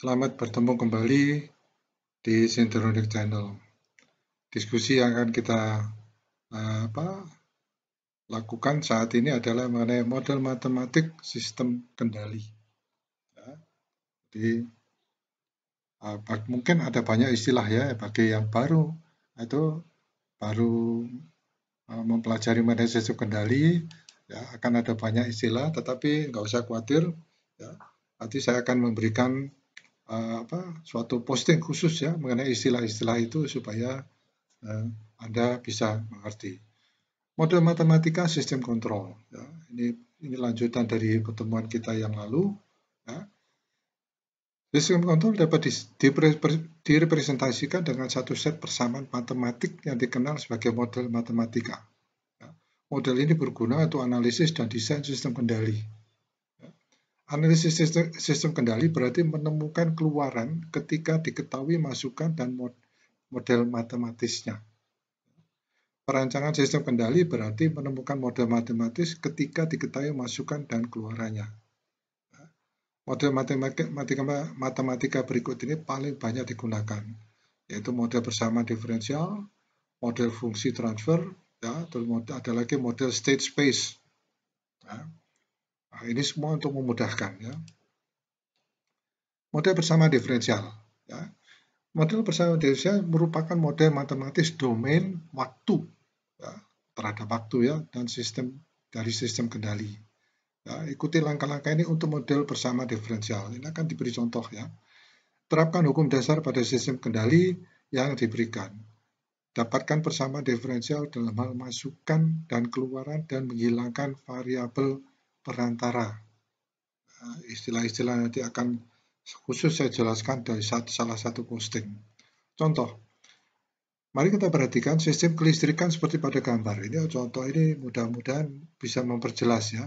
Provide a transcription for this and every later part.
Selamat bertemu kembali di Sinteronic Channel. Diskusi yang akan kita eh, apa, lakukan saat ini adalah mengenai model matematik sistem kendali. Ya. Jadi eh, mungkin ada banyak istilah ya bagi yang baru atau baru eh, mempelajari manajemen sistem kendali ya akan ada banyak istilah tetapi nggak usah khawatir ya nanti saya akan memberikan uh, apa suatu posting khusus ya mengenai istilah-istilah itu supaya uh, Anda bisa mengerti. Model matematika sistem kontrol. Ya. Ini ini lanjutan dari pertemuan kita yang lalu. Ya. Sistem kontrol dapat direpresentasikan dengan satu set persamaan matematik yang dikenal sebagai model matematika. Ya. Model ini berguna untuk analisis dan desain sistem kendali Analisis sistem, sistem kendali berarti menemukan keluaran ketika diketahui masukan dan mod, model matematisnya. Perancangan sistem kendali berarti menemukan model matematis ketika diketahui masukan dan keluarannya. Model matematika, matematika berikut ini paling banyak digunakan, yaitu model persamaan diferensial, model fungsi transfer, ya, model, ada lagi model state space. Ya Nah, ini semua untuk memudahkan ya. Model bersama diferensial ya. Model bersama diferensial merupakan model matematis domain waktu ya, terhadap waktu ya dan sistem dari sistem kendali. Ya, ikuti langkah-langkah ini untuk model bersama diferensial. Ini akan diberi contoh ya. Terapkan hukum dasar pada sistem kendali yang diberikan. Dapatkan persamaan diferensial dalam hal masukan dan keluaran dan menghilangkan variabel perantara. Nah, istilah-istilah nanti akan khusus saya jelaskan dari salah satu posting. Contoh, mari kita perhatikan sistem kelistrikan seperti pada gambar. Ini oh, contoh ini mudah-mudahan bisa memperjelas ya.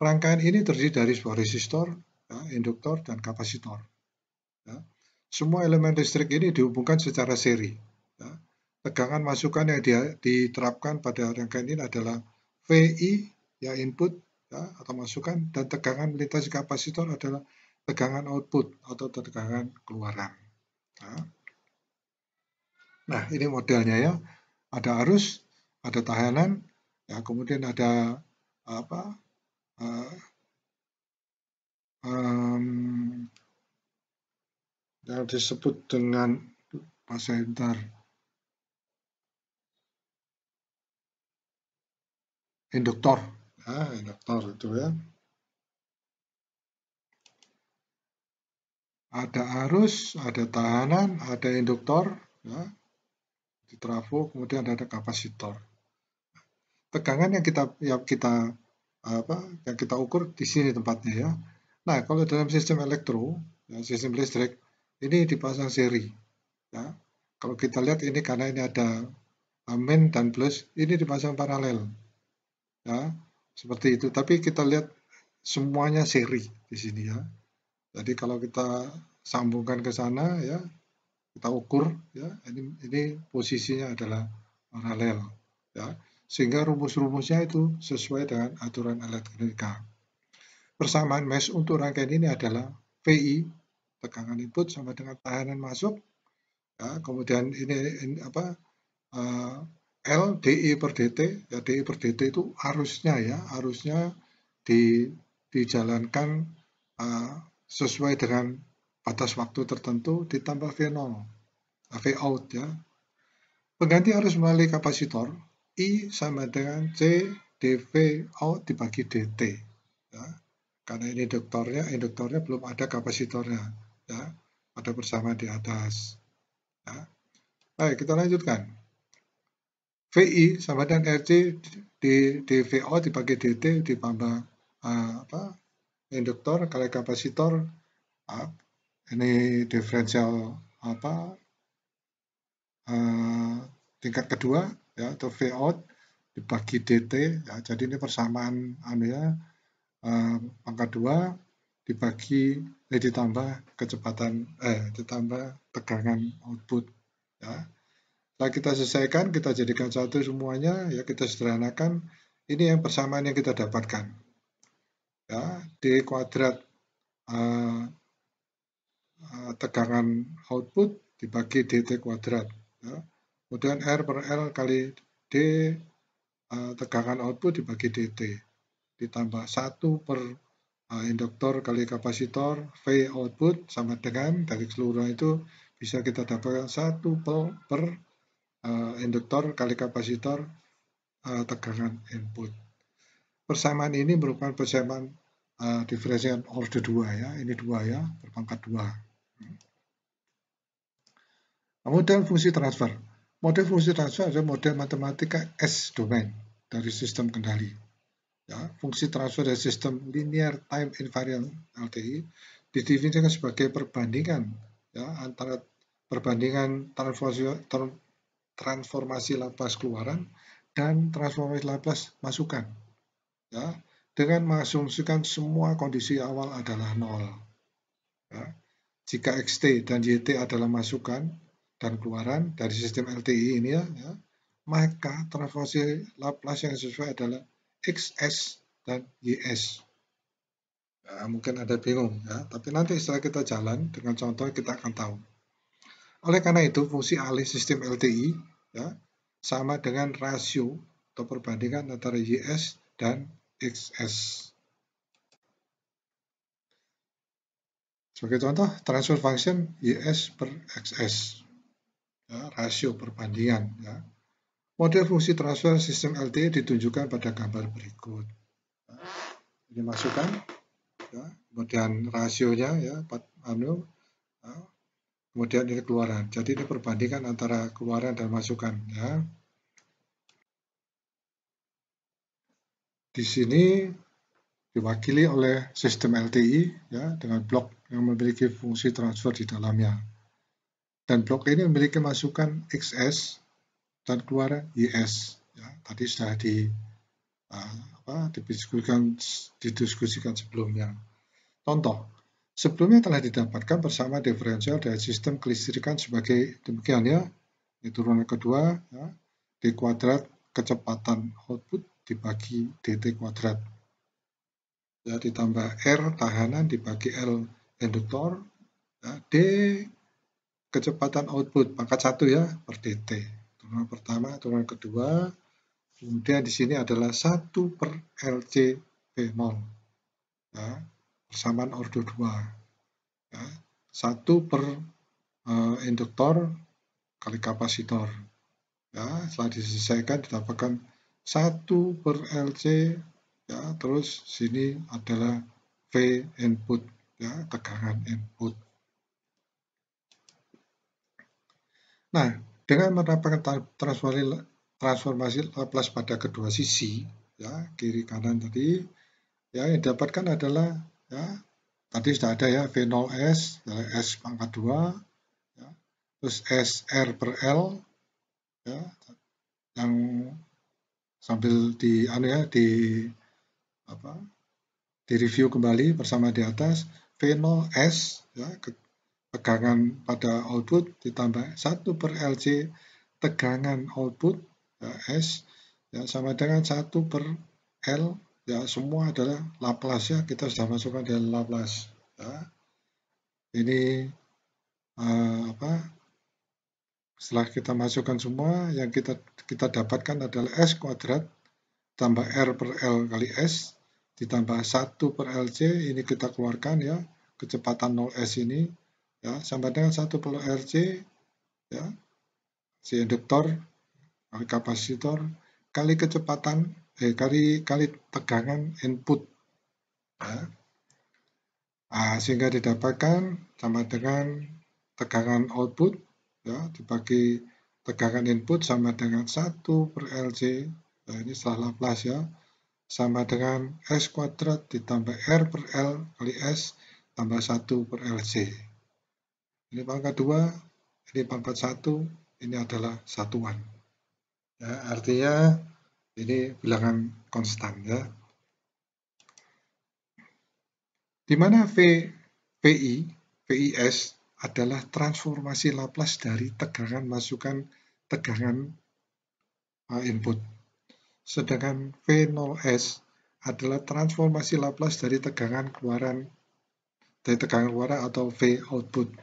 Rangkaian ini terdiri dari sebuah resistor, ya, induktor, dan kapasitor. Ya. Semua elemen listrik ini dihubungkan secara seri. Ya. Tegangan masukan yang diterapkan pada rangkaian ini adalah VI, ya input, ya, atau masukan dan tegangan melintasi kapasitor adalah tegangan output atau tegangan keluaran. Nah. nah, ini modelnya ya. Ada arus, ada tahanan, ya, kemudian ada apa? Uh, um, yang disebut dengan pasenter induktor Ah, en itu ya. Ada arus, ada tahanan, ada induktor, ya, di trafo, kemudian ada kapasitor. Tegangan yang kita yang kita apa yang kita ukur di sini tempatnya ya. Nah, kalau dalam sistem elektro, ya, sistem listrik, ini dipasang seri. Ya. Kalau kita lihat ini karena ini ada min dan plus, ini dipasang paralel. Ya. Seperti itu. Tapi kita lihat semuanya seri di sini ya. Jadi kalau kita sambungkan ke sana ya, kita ukur ya. Ini ini posisinya adalah paralel ya. Sehingga rumus-rumusnya itu sesuai dengan aturan elektronika. Persamaan mesh untuk rangkaian ini adalah VI tegangan input sama dengan tahanan masuk. Ya, kemudian ini, ini apa uh, L DI e per DT, ya DI e per DT itu arusnya ya, arusnya di, dijalankan uh, sesuai dengan batas waktu tertentu ditambah V0, V nah, out ya. Pengganti arus melalui kapasitor I sama dengan C dV out dibagi dt ya. karena ini induktornya induktornya belum ada kapasitornya ya ada bersama di atas ya. baik kita lanjutkan VI sama dengan RC di DVO dipakai DT ditambah uh, apa induktor kali kapasitor uh, ah, ini diferensial apa uh, tingkat kedua ya atau vo dibagi DT ya jadi ini persamaan anu ya uh, angka dua dibagi eh, ditambah kecepatan eh ditambah tegangan output ya Nah, kita selesaikan, kita jadikan satu semuanya, ya kita sederhanakan. Ini yang persamaan yang kita dapatkan. Ya, D kuadrat uh, uh, tegangan output dibagi DT kuadrat. Ya. Kemudian R per L kali D uh, tegangan output dibagi DT. Ditambah 1 per uh, induktor kali kapasitor, V output sama dengan dari seluruhnya itu bisa kita dapatkan 1 per uh, induktor kali kapasitor uh, tegangan input. Persamaan ini merupakan persamaan uh, eh, diferensial order 2 ya, ini dua ya, berpangkat 2. Kemudian fungsi transfer. Model fungsi transfer adalah model matematika S domain dari sistem kendali. Ya, fungsi transfer dari sistem linear time invariant LTI didefinisikan sebagai perbandingan ya antara perbandingan transfer, transformasi lapas keluaran dan transformasi lapas masukan. Ya, dengan mengasumsikan semua kondisi awal adalah nol. Ya, jika XT dan YT adalah masukan dan keluaran dari sistem LTI ini ya, ya maka transformasi Laplace yang sesuai adalah XS dan YS. Ya, mungkin ada bingung ya, tapi nanti setelah kita jalan dengan contoh kita akan tahu. Oleh karena itu, fungsi alih sistem LTI ya, sama dengan rasio atau perbandingan antara YS dan XS. Sebagai contoh, transfer function YS per XS, ya, rasio perbandingan. Ya. Model fungsi transfer sistem LTI ditunjukkan pada gambar berikut. Ya. Ini masukkan, ya, kemudian rasionya, ya, 4, anu, ya, kemudian ini keluaran. Jadi ini perbandingan antara keluaran dan masukan ya. Di sini diwakili oleh sistem LTI ya dengan blok yang memiliki fungsi transfer di dalamnya. Dan blok ini memiliki masukan XS dan keluar YS ya. Tadi sudah di ah, apa didiskusikan didiskusikan sebelumnya. Contoh sebelumnya telah didapatkan bersama diferensial dari sistem kelistrikan sebagai demikian ya. Di turunan kedua, ya, D kuadrat kecepatan output dibagi DT kuadrat. Ya, ditambah R tahanan dibagi L induktor, ya, D kecepatan output pangkat satu ya per DT. Turunan pertama, turunan kedua, kemudian di sini adalah 1 per LC bemol. Ya, persamaan ordo 2. Ya, 1 per uh, induktor kali kapasitor. Ya, setelah diselesaikan didapatkan satu per LC, ya, terus sini adalah V input, ya, tegangan input. Nah, dengan menerapkan transformasi, transformasi Laplace pada kedua sisi, ya, kiri kanan tadi, ya, yang didapatkan adalah ya tadi sudah ada ya V0S dari ya, S pangkat 2 ya. terus SR per L ya yang sambil di anu ya di apa di review kembali bersama di atas V0S ya tegangan pada output ditambah 1 per LC tegangan output ya, S ya, sama dengan 1 per L ya semua adalah Laplace ya kita sudah masukkan dalam Laplace ya. ini uh, apa setelah kita masukkan semua yang kita kita dapatkan adalah S kuadrat tambah R per L kali S ditambah 1 per LC ini kita keluarkan ya kecepatan 0S ini ya sama dengan 1 per LC ya si induktor kali kapasitor kali kecepatan eh, kali kali tegangan input nah, sehingga didapatkan sama dengan tegangan output ya dibagi tegangan input sama dengan 1 per LC nah, ini salah Laplace ya sama dengan S kuadrat ditambah R per L kali S tambah 1 per LC ini pangkat 2 ini pangkat 1 ini adalah satuan ya, artinya jadi bilangan konstan ya. Di mana V, VI, VIS adalah transformasi Laplace dari tegangan masukan tegangan uh, input. Sedangkan V0S adalah transformasi Laplace dari tegangan keluaran dari tegangan keluaran atau V output.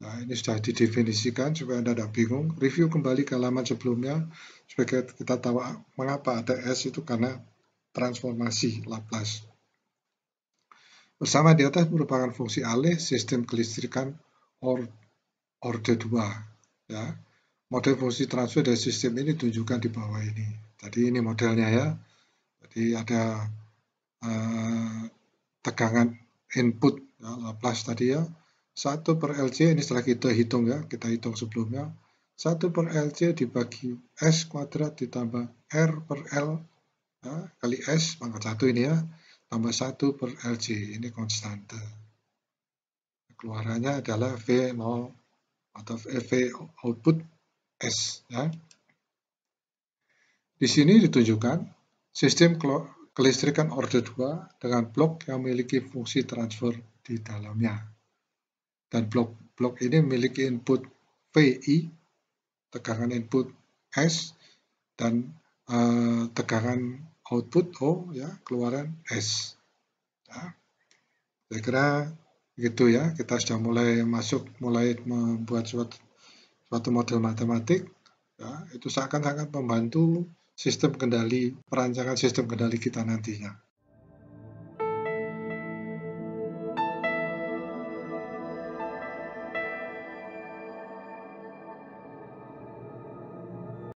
Nah, ini sudah didefinisikan supaya Anda tidak bingung. Review kembali ke halaman sebelumnya supaya kita tahu ah, mengapa ada S itu karena transformasi Laplace. Bersama di atas merupakan fungsi alih sistem kelistrikan or, orde 2. Ya. Model fungsi transfer dari sistem ini ditunjukkan di bawah ini. Jadi ini modelnya ya. Jadi ada uh, tegangan input ya, Laplace tadi ya 1 per LC ini setelah kita hitung ya, kita hitung sebelumnya. 1 per LC dibagi S kuadrat ditambah R per L ya, kali S pangkat 1 ini ya, tambah 1 per LC, ini konstante. Keluarannya adalah V0 atau V output S ya. Di sini ditunjukkan sistem kelistrikan order 2 dengan blok yang memiliki fungsi transfer di dalamnya. Dan blok-blok ini memiliki input VI, tegangan input S, dan uh, tegangan output O, ya, keluaran S. Ya. Saya kira gitu ya, kita sudah mulai masuk, mulai membuat suatu, suatu model matematik. Ya, itu seakan-akan membantu sistem kendali, perancangan sistem kendali kita nantinya.